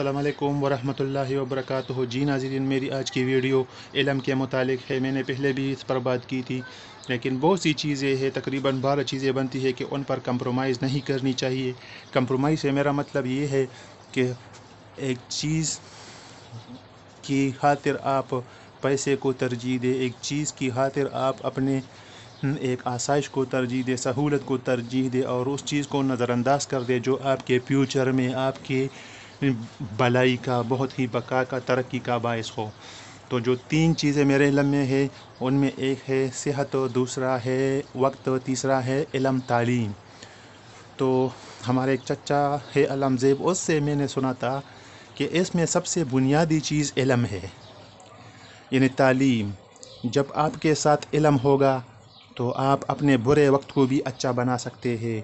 अल्लाम वरहमल वबरक जी नाजरीन मेरी आज की वीडियो इलम के मुतालिक है मैंने पहले भी इस पर बात की थी लेकिन बहुत सी चीज़ें हैं तकरीबन बारह चीज़ें बनती है कि उन पर कम्प्रोमाइज़ नहीं करनी चाहिए कम्प्रोमाइज़ से मेरा मतलब ये है कि एक चीज़ की खातिर आप पैसे को तरजीह दें एक चीज़ की खातिर आप अपने एक आसाइश को तरजीह दे सहूलत को तरजीह दे और उस चीज़ को नज़रअंदाज कर दे जो आपके फ्यूचर में आपके भलाई का बहुत ही बका का तरक्की का बायस हो तो जो तीन चीज़ें मेरे इलम में है उनमें एक है सेहत और दूसरा है वक्त और तीसरा है इलम तालीम तो हमारे एक चचा है अलम जेब उससे मैंने सुना था कि इसमें सबसे बुनियादी चीज़ इलम है यानी तालीम जब आपके साथ इलम होगा तो आप अपने बुरे वक्त को भी अच्छा बना सकते हैं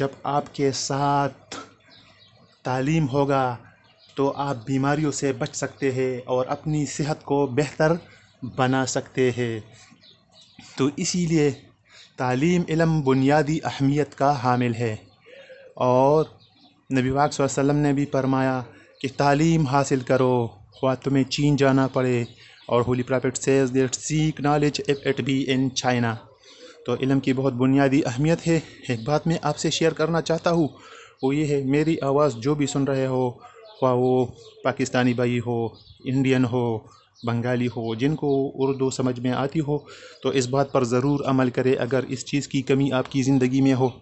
जब आपके साथ तालीम होगा तो आप बीमारियों से बच सकते हैं और अपनी सेहत को बेहतर बना सकते हैं तो इसीलिए तालीम इलम बुनियादी अहमियत का हामिल है और नबी पाक वसल्लम ने भी फरमाया कि तालीम हासिल करो ख्वा तुम्हें चीन जाना पड़े और holy prophet says seek knowledge if it be in China तो इलम की बहुत बुनियादी अहमियत है एक बात मैं आपसे शेयर करना चाहता हूँ वो ये है मेरी आवाज़ जो भी सुन रहे हो ख्वा वो पाकिस्तानी भाई हो इंडियन हो बंगाली हो जिनको उर्दू समझ में आती हो तो इस बात पर ज़रूर अमल करें अगर इस चीज़ की कमी आपकी ज़िंदगी में हो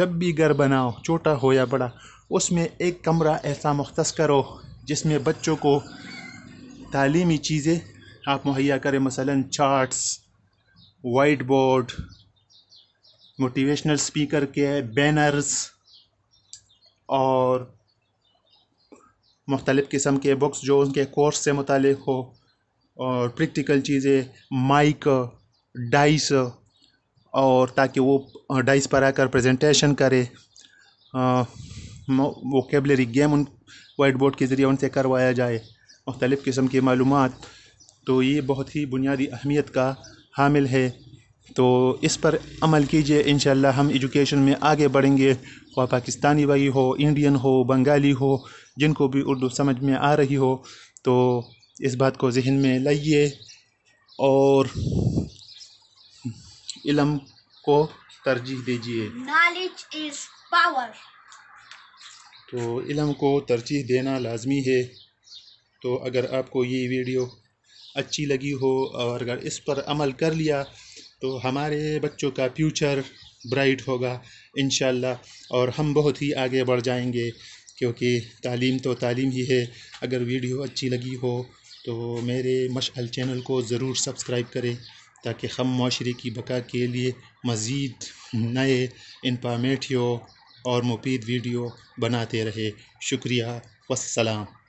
जब भी घर बनाओ छोटा हो या बड़ा उसमें एक कमरा ऐसा मुख्त करो जिसमें बच्चों को तालीमी चीज़ें आप मुहैया करें मसलन charts white board motivational speaker के बैनर्स और मुख्तलिफ़ किस्म के बुक्स जो उनके कोर्स से मुतल हो और प्रैक्टिकल चीज़ें माइक डाइस और ताकि वो डाइस पर आकर प्रेजेंटेशन करे कैबलरी गेम उन वाइट बोर्ड के ज़रिए उनसे करवाया जाए मुख्तलिफ़ किस्म की मालूम तो ये बहुत ही बुनियादी अहमियत का हामिल है तो इस पर अमल कीजिए इन हम एजुकेशन में आगे बढ़ेंगे वह पाकिस्तानी भाई हो इंडियन हो बंगाली हो जिनको भी उर्दू समझ में आ रही हो तो इस बात को जहन में लाइए और इलम को तरजीह दीजिए नॉलेज इज़ पावर तो इलम को तरजीह देना लाजमी है तो अगर आपको ये वीडियो अच्छी लगी हो और अगर इस पर अमल कर लिया तो हमारे बच्चों का फ्यूचर ब्राइट होगा इन और हम बहुत ही आगे बढ़ जाएंगे क्योंकि तालीम तो तालीम ही है अगर वीडियो अच्छी लगी हो तो मेरे मशअल चैनल को ज़रूर सब्सक्राइब करें ताकि हम माशरे की बका के लिए मज़ीद नए इंफॉर्मेटिव और मुफीद वीडियो बनाते रहे शुक्रिया वसलाम